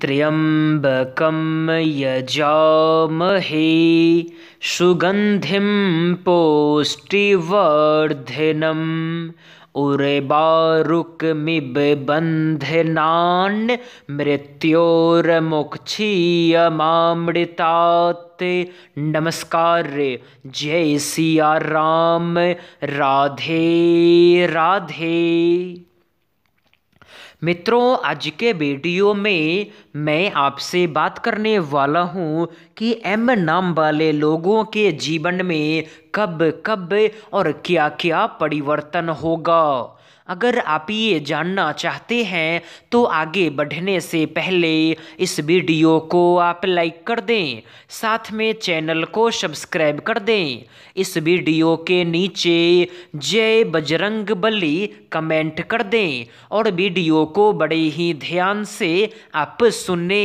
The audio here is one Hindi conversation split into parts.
त्र्यम्बकं यजामहे सुगन्धिं मृत्योर्मुक्षीय मामृतात् नमस्कार जय सिया राम राधे राधे मित्रों आज के वीडियो में मैं आपसे बात करने वाला हूँ कि एम नाम वाले लोगों के जीवन में कब कब और क्या क्या परिवर्तन होगा अगर आप ये जानना चाहते हैं तो आगे बढ़ने से पहले इस वीडियो को आप लाइक कर दें साथ में चैनल को सब्सक्राइब कर दें इस वीडियो के नीचे जय बजरंग बली कमेंट कर दें और वीडियो को बड़े ही ध्यान से आप सुने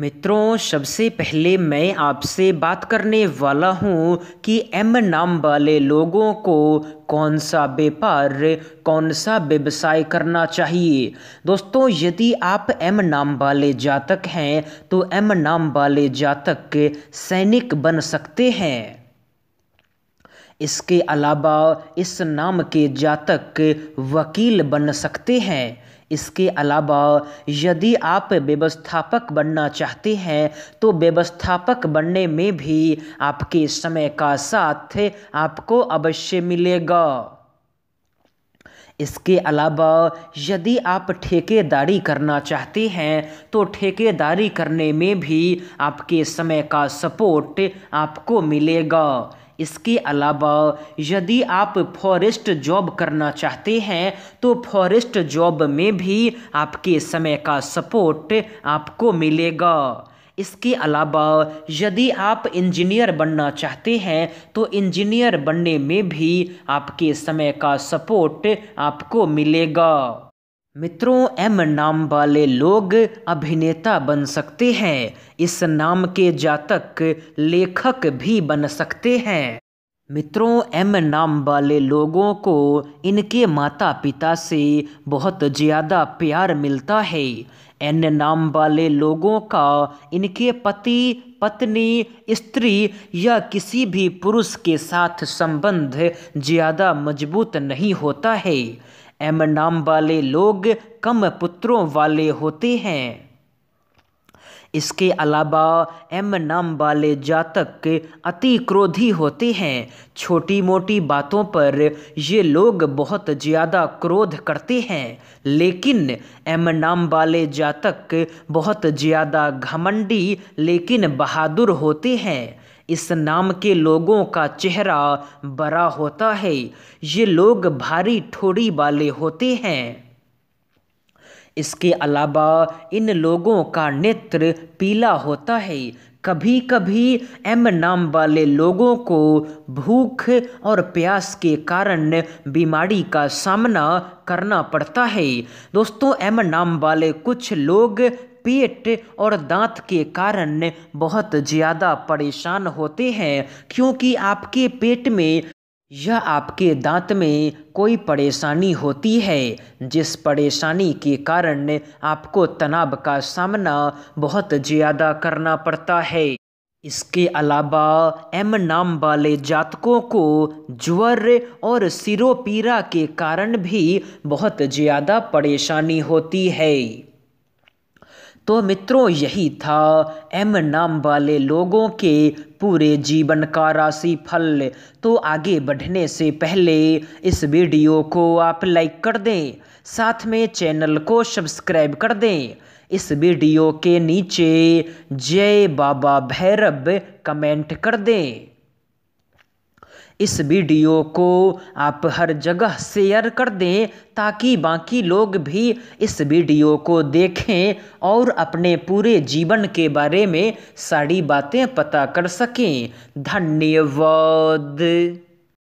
मित्रों सबसे पहले मैं आपसे बात करने वाला हूँ कि एम नाम वाले लोगों को कौन सा व्यापार कौन सा व्यवसाय करना चाहिए दोस्तों यदि आप एम नाम वाले जातक हैं तो एम नाम वाले जातक सैनिक बन सकते हैं इसके अलावा इस नाम के जातक वकील बन सकते हैं इसके अलावा यदि आप व्यवस्थापक बनना चाहते हैं तो व्यवस्थापक बनने में भी आपके समय का साथ आपको अवश्य मिलेगा इसके अलावा यदि आप ठेकेदारी करना चाहते हैं तो ठेकेदारी करने में भी आपके समय का सपोर्ट आपको मिलेगा इसके अलावा यदि आप फॉरेस्ट जॉब करना चाहते हैं तो फॉरेस्ट जॉब में भी आपके समय का सपोर्ट आपको मिलेगा इसके अलावा यदि आप इंजीनियर बनना चाहते हैं तो इंजीनियर बनने में भी आपके समय का सपोर्ट आपको मिलेगा मित्रों एम नाम वाले लोग अभिनेता बन सकते हैं इस नाम के जातक लेखक भी बन सकते हैं मित्रों एम नाम वाले लोगों को इनके माता पिता से बहुत ज़्यादा प्यार मिलता है एन नाम वाले लोगों का इनके पति पत्नी स्त्री या किसी भी पुरुष के साथ संबंध ज़्यादा मजबूत नहीं होता है एम नाम वाले लोग कम पुत्रों वाले होते हैं इसके अलावा एम नाम वाले जातक अति क्रोधी होते हैं छोटी मोटी बातों पर ये लोग बहुत ज़्यादा क्रोध करते हैं लेकिन एम नाम वाले जातक बहुत ज़्यादा घमंडी लेकिन बहादुर होते हैं इस नाम के लोगों का चेहरा बड़ा होता है ये लोग भारी ठोड़ी वाले होते हैं इसके अलावा इन लोगों का नेत्र पीला होता है कभी कभी एम नाम वाले लोगों को भूख और प्यास के कारण बीमारी का सामना करना पड़ता है दोस्तों एम नाम वाले कुछ लोग पेट और दांत के कारण बहुत ज़्यादा परेशान होते हैं क्योंकि आपके पेट में या आपके दांत में कोई परेशानी होती है जिस परेशानी के कारण आपको तनाव का सामना बहुत ज़्यादा करना पड़ता है इसके अलावा एम नाम वाले जातकों को ज्वर और सिरोपीरा के कारण भी बहुत ज़्यादा परेशानी होती है तो मित्रों यही था एम नाम वाले लोगों के पूरे जीवन का राशि फल तो आगे बढ़ने से पहले इस वीडियो को आप लाइक कर दें साथ में चैनल को सब्सक्राइब कर दें इस वीडियो के नीचे जय बाबा भैरव कमेंट कर दें इस वीडियो को आप हर जगह शेयर कर दें ताकि बाकी लोग भी इस वीडियो को देखें और अपने पूरे जीवन के बारे में सारी बातें पता कर सकें धन्यवाद